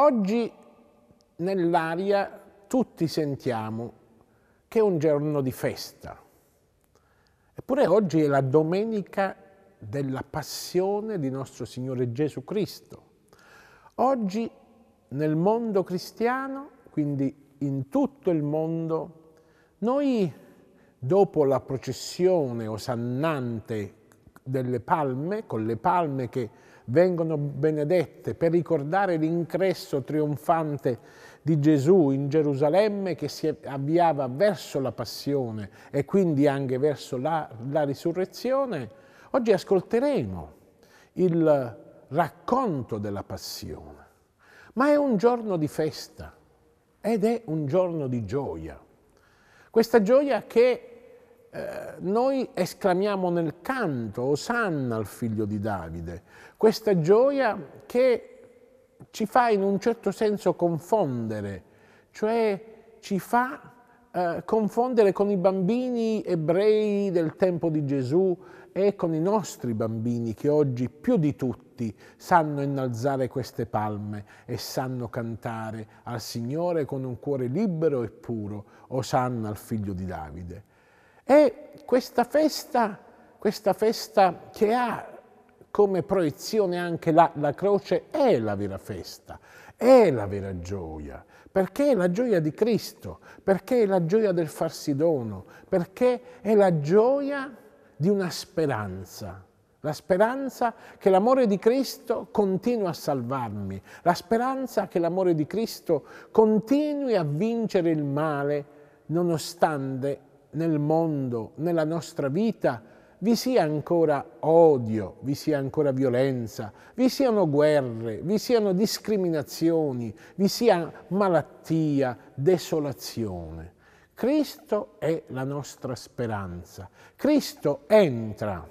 Oggi nell'aria tutti sentiamo che è un giorno di festa. Eppure oggi è la domenica della passione di nostro Signore Gesù Cristo. Oggi nel mondo cristiano, quindi in tutto il mondo, noi dopo la processione osannante delle palme, con le palme che vengono benedette per ricordare l'ingresso trionfante di Gesù in Gerusalemme che si avviava verso la passione e quindi anche verso la, la risurrezione, oggi ascolteremo il racconto della passione. Ma è un giorno di festa ed è un giorno di gioia. Questa gioia che eh, noi esclamiamo nel canto, Osanna al figlio di Davide, questa gioia che ci fa in un certo senso confondere, cioè ci fa eh, confondere con i bambini ebrei del tempo di Gesù e con i nostri bambini che oggi più di tutti sanno innalzare queste palme e sanno cantare al Signore con un cuore libero e puro, Osanna al figlio di Davide. E questa festa, questa festa che ha come proiezione anche la, la croce, è la vera festa, è la vera gioia, perché è la gioia di Cristo, perché è la gioia del farsi dono, perché è la gioia di una speranza. La speranza che l'amore di Cristo continua a salvarmi, la speranza che l'amore di Cristo continui a vincere il male nonostante nel mondo, nella nostra vita, vi sia ancora odio, vi sia ancora violenza, vi siano guerre, vi siano discriminazioni, vi sia malattia, desolazione. Cristo è la nostra speranza. Cristo entra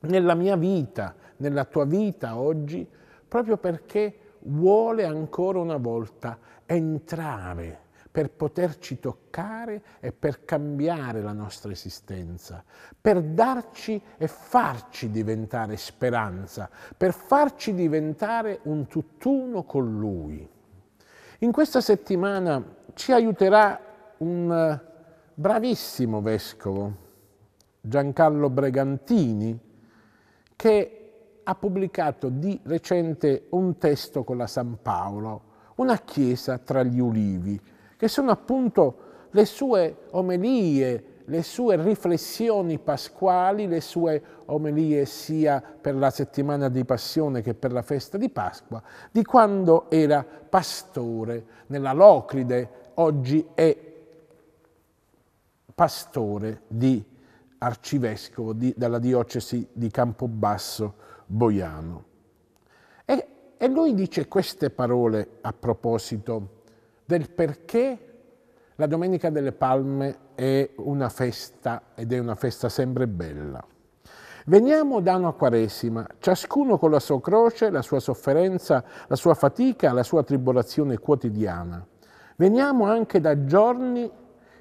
nella mia vita, nella tua vita oggi, proprio perché vuole ancora una volta entrare per poterci toccare e per cambiare la nostra esistenza, per darci e farci diventare speranza, per farci diventare un tutt'uno con Lui. In questa settimana ci aiuterà un eh, bravissimo vescovo, Giancarlo Bregantini, che ha pubblicato di recente un testo con la San Paolo, una chiesa tra gli ulivi, che sono appunto le sue omelie, le sue riflessioni pasquali, le sue omelie sia per la settimana di passione che per la festa di Pasqua, di quando era pastore nella Locride, oggi è pastore di arcivescovo di, dalla diocesi di Campobasso Boiano. E, e lui dice queste parole a proposito del perché la Domenica delle Palme è una festa ed è una festa sempre bella. Veniamo da una Quaresima, ciascuno con la sua croce, la sua sofferenza, la sua fatica, la sua tribolazione quotidiana. Veniamo anche da giorni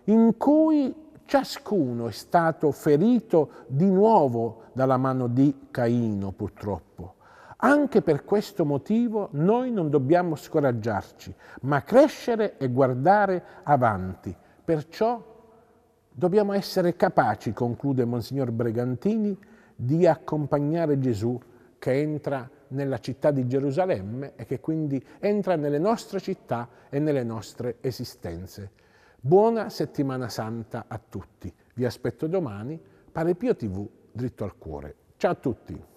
in cui ciascuno è stato ferito di nuovo dalla mano di Caino, purtroppo. Anche per questo motivo noi non dobbiamo scoraggiarci, ma crescere e guardare avanti. Perciò dobbiamo essere capaci, conclude Monsignor Bregantini, di accompagnare Gesù che entra nella città di Gerusalemme e che quindi entra nelle nostre città e nelle nostre esistenze. Buona settimana santa a tutti. Vi aspetto domani, Pare Pio TV, dritto al cuore. Ciao a tutti.